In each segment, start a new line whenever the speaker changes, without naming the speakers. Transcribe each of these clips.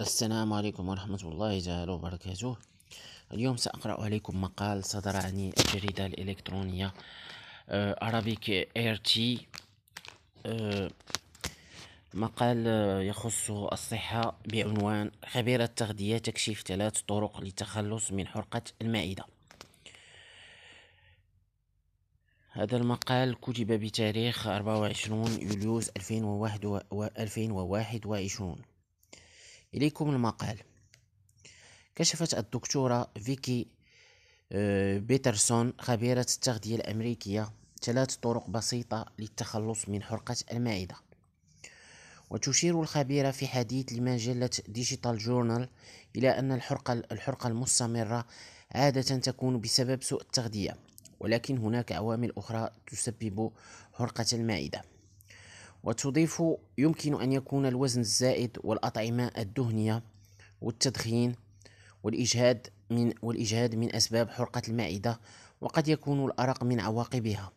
السلام عليكم ورحمة الله تعالى وبركاته اليوم سأقرأ عليكم مقال صدر عن الجريدة الإلكترونية اير آه، تي آه، مقال آه، يخص الصحة بعنوان خبير التغذية تكشف ثلاث طرق للتخلص من حرقة المعدة هذا المقال كتب بتاريخ 24 يوليوز 2021 إليكم المقال كشفت الدكتورة فيكي آه، بيترسون خبيرة التغذية الأمريكية ثلاث طرق بسيطة للتخلص من حرقة المعدة وتشير الخبيرة في حديث لمجلة ديجيتال جورنال إلى أن الحرقة, الحرقة المستمرة عادة تكون بسبب سوء التغذية ولكن هناك عوامل أخرى تسبب حرقة المعدة وتضيف يمكن أن يكون الوزن الزائد والأطعمة الدهنية والتدخين والإجهاد من والإجهاد من أسباب حرقة المعدة وقد يكون الأرق من عواقبها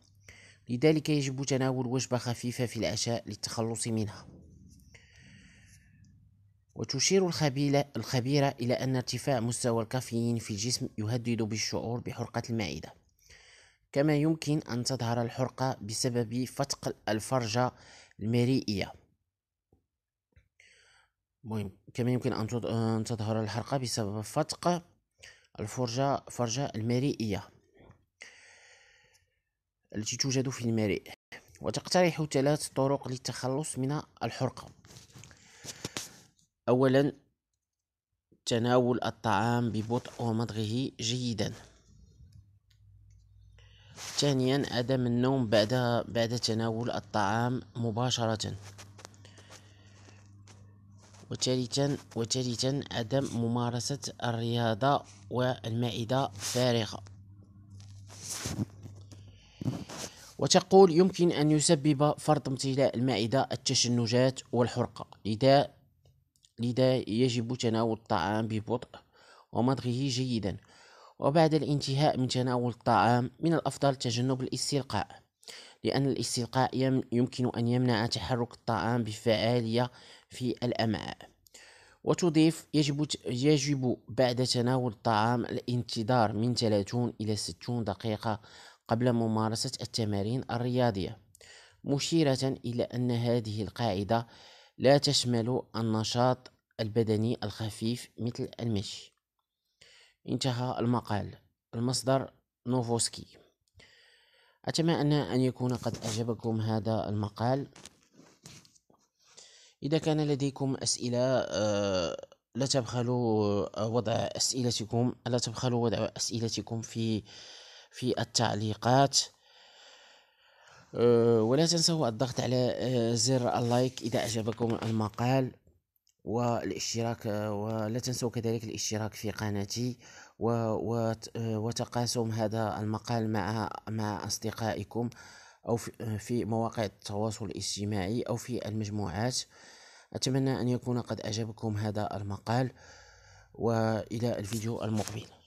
لذلك يجب تناول وجبة خفيفة في العشاء للتخلص منها وتشير الخبيلة الخبيرة إلى أن ارتفاع مستوى الكافيين في الجسم يهدد بالشعور بحرقة المعدة كما يمكن أن تظهر الحرقة بسبب فتق الفرجة المريئية المهم كما يمكن أن تظهر الحرقة بسبب فتق الفرجة فرجة المريئية التي توجد في المريء وتقترح ثلاث طرق للتخلص من الحرقة أولا تناول الطعام ببطء ومضغه جيدا ثانيا عدم النوم بعد بعد تناول الطعام مباشرة وثالثا وثالثا عدم ممارسة الرياضة والمائدة فارغة وتقول يمكن أن يسبب فرط امتلاء المعدة التشنجات والحرقة لذا لذا يجب تناول الطعام ببطء ومضغه جيدا وبعد الانتهاء من تناول الطعام من الأفضل تجنب الاستلقاء لأن الاستلقاء يمكن أن يمنع تحرك الطعام بفعالية في الأمعاء وتضيف يجب, يجب بعد تناول الطعام الانتظار من 30 إلى 60 دقيقة قبل ممارسة التمارين الرياضية مشيرة إلى أن هذه القاعدة لا تشمل النشاط البدني الخفيف مثل المشي انتهى المقال المصدر نوفوسكي أتمنى أن يكون قد أعجبكم هذا المقال إذا كان لديكم أسئلة آه، لا تبخلوا آه، وضع أسئلتكم لا تبخلوا وضع أسئلتكم في في التعليقات آه، ولا تنسوا الضغط على زر اللايك إذا أعجبكم المقال والاشتراك ولا تنسوا كذلك الاشتراك في قناتي وتقاسم هذا المقال مع مع اصدقائكم او في مواقع التواصل الاجتماعي او في المجموعات اتمنى ان يكون قد اعجبكم هذا المقال والى الفيديو المقبل